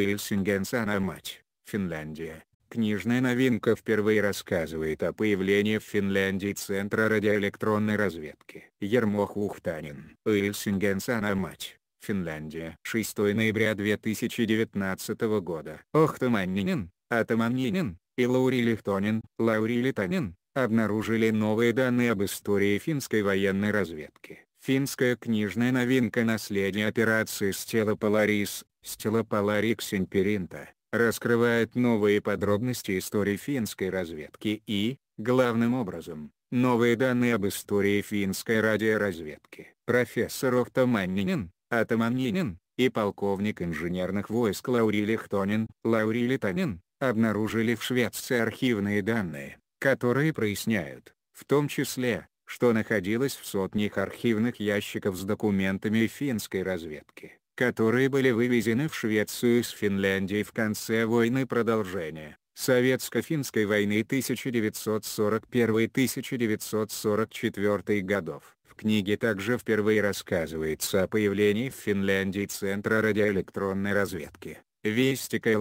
Эльсинген мать, Финляндия. Книжная новинка впервые рассказывает о появлении в Финляндии Центра радиоэлектронной разведки. Ермох Ухтанин, Эльсинген мать, Финляндия. 6 ноября 2019 года. Охтаманнинин, Атаманнинин и Лаури Лихтонин, Лаури Литанин, обнаружили новые данные об истории финской военной разведки. Финская книжная новинка «Наследие операции Стелла Поларис» Стелопала Синперинта раскрывает новые подробности истории финской разведки и, главным образом, новые данные об истории финской радиоразведки. Профессор Офтоманнинин, Атаманнинин и полковник инженерных войск Лаури Лихтонин, Лаури Литонин, обнаружили в Швеции архивные данные, которые проясняют, в том числе, что находилось в сотнях архивных ящиков с документами финской разведки которые были вывезены в Швецию из Финляндии в конце войны продолжения Советско-финской войны 1941-1944 годов. В книге также впервые рассказывается о появлении в Финляндии Центра радиоэлектронной разведки, Вестика и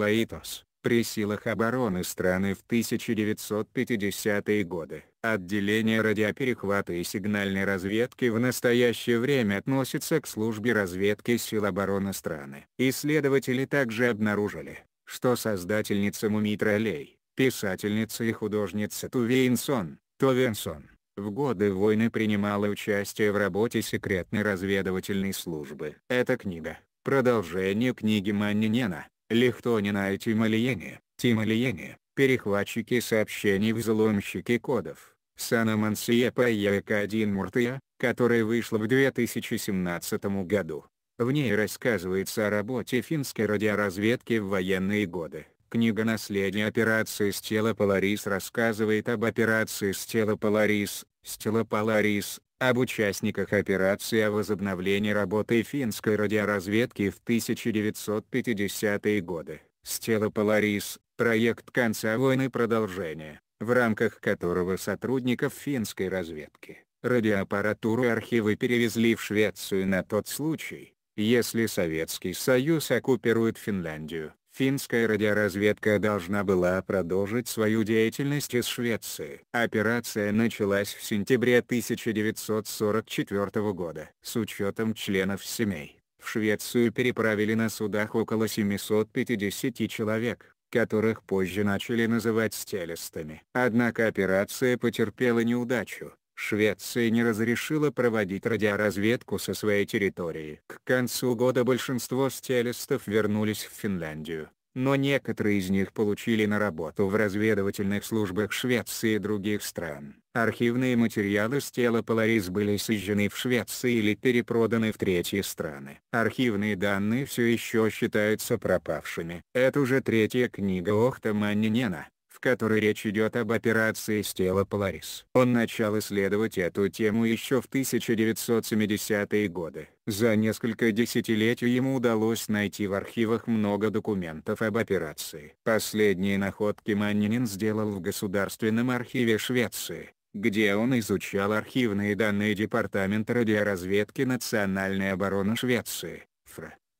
при силах обороны страны в 1950-е годы. Отделение радиоперехвата и сигнальной разведки в настоящее время относится к службе разведки сил обороны страны. Исследователи также обнаружили, что создательница «Мумий троллей», писательница и художница Тувейнсон, Товенсон, в годы войны принимала участие в работе секретной разведывательной службы. Эта книга — продолжение книги Маннинена Лихто Лихтонина и Тималиене, Тималиене, перехватчики сообщений взломщики кодов, Санамансия Паяк-1 Муртия, которая вышла в 2017 году. В ней рассказывается о работе финской радиоразведки в военные годы. Книга «Наследие операции Стела Поларис» рассказывает об операции Стела Поларис. Стела Поларис об участниках операции о возобновлении работы финской радиоразведки в 1950-е годы. Стела Поларис, проект конца войны продолжения, в рамках которого сотрудников финской разведки, радиоаппаратуру и архивы перевезли в Швецию на тот случай, если Советский Союз оккупирует Финляндию финская радиоразведка должна была продолжить свою деятельность из Швеции. Операция началась в сентябре 1944 года. С учетом членов семей, в Швецию переправили на судах около 750 человек которых позже начали называть стелестами. Однако операция потерпела неудачу. Швеция не разрешила проводить радиоразведку со своей территории. К концу года большинство стелистов вернулись в Финляндию, но некоторые из них получили на работу в разведывательных службах Швеции и других стран. Архивные материалы с тела Поларис были сожжены в Швеции или перепроданы в третьи страны. Архивные данные все еще считаются пропавшими. Это уже третья книга Охта Маннинена, которой речь идет об операции Стелла Поларис. Он начал исследовать эту тему еще в 1970-е годы. За несколько десятилетий ему удалось найти в архивах много документов об операции. Последние находки Маннинин сделал в Государственном архиве Швеции где он изучал архивные данные Департамента радиоразведки Национальной обороны Швеции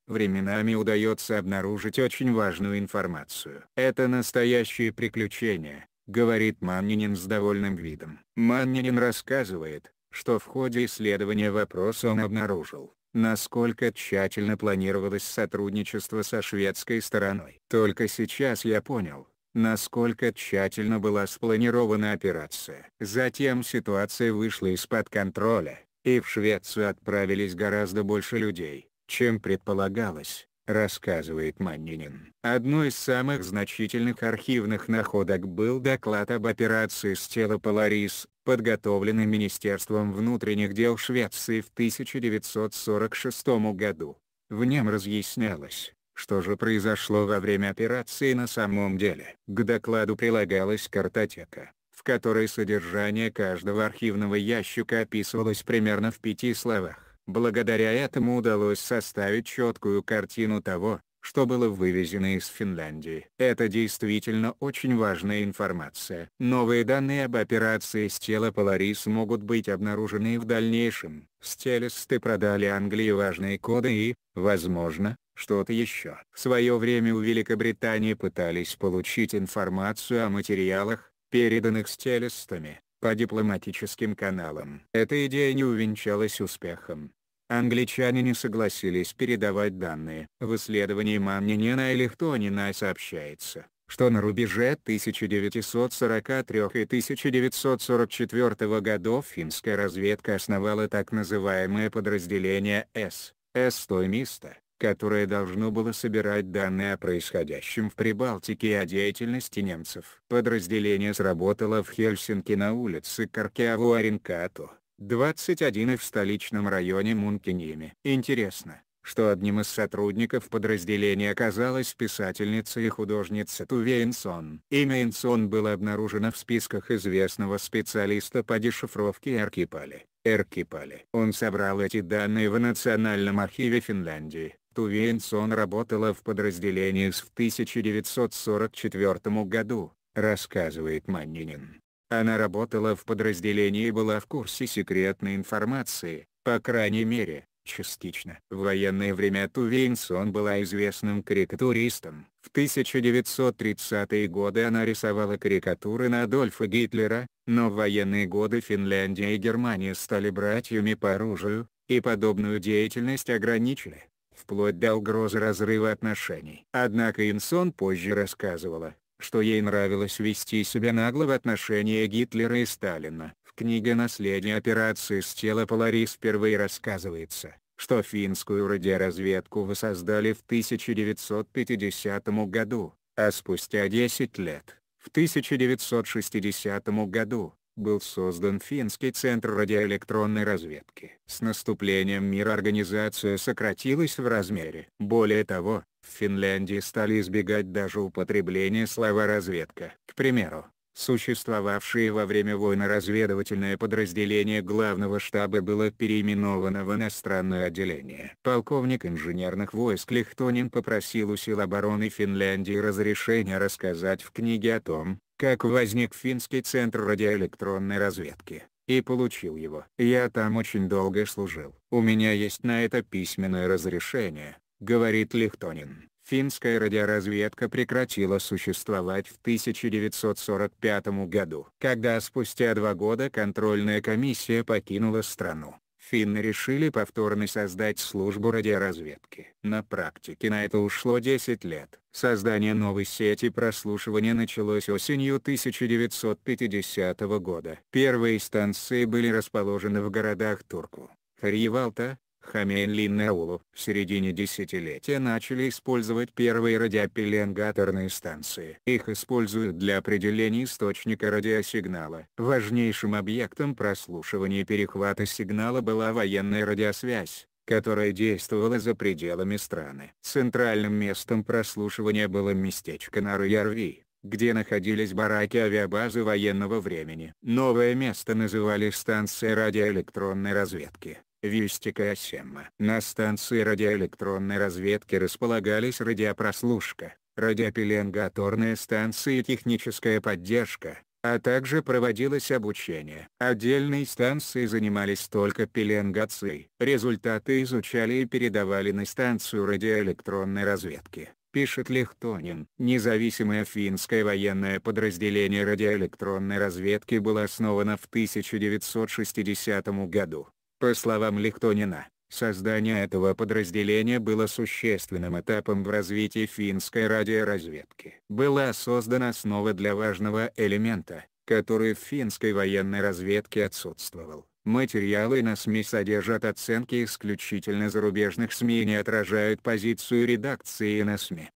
временами удается обнаружить очень важную информацию. Это настоящее приключение, говорит Маннинин с довольным видом. Маннинин рассказывает, что в ходе исследования вопроса он обнаружил, насколько тщательно планировалось сотрудничество со шведской стороной. Только сейчас я понял, насколько тщательно была спланирована операция. Затем ситуация вышла из-под контроля, и в Швецию отправились гораздо больше людей, чем предполагалось, рассказывает Маннинин. Одной из самых значительных архивных находок был доклад об операции с «Стела Поларис», подготовленный Министерством внутренних дел Швеции в 1946 году. В нем разъяснялось, что же произошло во время операции на самом деле. К докладу прилагалась картотека, в которой содержание каждого архивного ящика описывалось примерно в пяти словах. Благодаря этому удалось составить четкую картину того, что было вывезено из Финляндии. Это действительно очень важная информация. Новые данные об операции с Стела Поларис могут быть обнаружены в дальнейшем. Стелесты продали Англии важные коды и, возможно, что-то еще. В свое время у Великобритании пытались получить информацию о материалах, переданных стелестами по дипломатическим каналам. Эта идея не увенчалась успехом. Англичане не согласились передавать данные. В исследовании Маннинена и Лихтонина сообщается, что на рубеже 1943 и 1944 годов финская разведка основала так называемое подразделение С. Эстоймиста, которое должно было собирать данные о происходящем в Прибалтике и о деятельности немцев. Подразделение сработало в Хельсинки на улице Каркеавуаренкато, 21 и в столичном районе Мункиньями. Интересно, что одним из сотрудников подразделения оказалась писательница и художница Туве Инсон. Имя Инсон было обнаружено в списках известного специалиста по дешифровке Эркипали. Эркипали. Он собрал эти данные в Национальном архиве Финляндии. Тувенсон работала в подразделении с в 1944 году, рассказывает Маннинин. Она работала в подразделении и была в курсе секретной информации, по крайней мере, частично. В военное время Тувенсон была известным карикатуристом. В 1930-е годы она рисовала карикатуры на Адольфа Гитлера, но в военные годы Финляндия и Германия стали братьями по оружию, и подобную деятельность ограничили вплоть до угрозы разрыва отношений. Однако Инсон позже рассказывала, что ей нравилось вести себя нагло в отношении Гитлера и Сталина. В книге «Наследие операции с тела Поларис» впервые рассказывается, что финскую радиоразведку воссоздали в 1950 году, а спустя 10 лет, в 1960 году, был создан Финский центр радиоэлектронной разведки. С наступлением мира организация сократилась в размере. Более того, в Финляндии стали избегать даже употребления слова «разведка». К примеру, существовавшее во время войны разведывательное подразделение главного штаба было переименовано в иностранное отделение. Полковник инженерных войск Лихтонин попросил у сил обороны Финляндии разрешения рассказать в книге о том, как возник финский центр радиоэлектронной разведки, и получил его. Я там очень долго служил. У меня есть на это письменное разрешение, говорит Лихтонин. Финская радиоразведка прекратила существовать в 1945 году, когда спустя два года контрольная комиссия покинула страну финны решили повторно создать службу радиоразведки. На практике на это ушло 10 лет. Создание новой сети прослушивания началось осенью 1950 года. Первые станции были расположены в городах Турку, Ривалта, Хамейн и Наулу в середине десятилетия начали использовать первые радиопеленгаторные станции. Их используют для определения источника радиосигнала. Важнейшим объектом прослушивания и перехвата сигнала была военная радиосвязь которая действовала за пределами страны. Центральным местом прослушивания было местечко Нарыярви, где находились бараки авиабазы военного времени. Новое место называли станцией радиоэлектронной разведки. Вести Каосема. На станции радиоэлектронной разведки располагались радиопрослушка, радиопеленгаторная станция и техническая поддержка, а также проводилось обучение. Отдельные станции занимались только пеленгацией. Результаты изучали и передавали на станцию радиоэлектронной разведки пишет Лехтонин. Независимое финское военное подразделение радиоэлектронной разведки было основано в 1960 году. По словам Лихтонина, создание этого подразделения было существенным этапом в развитии финской радиоразведки. Была создана основа для важного элемента, который в финской военной разведке отсутствовал. Материалы на СМИ содержат оценки исключительно зарубежных СМИ и не отражают позицию редакции на СМИ.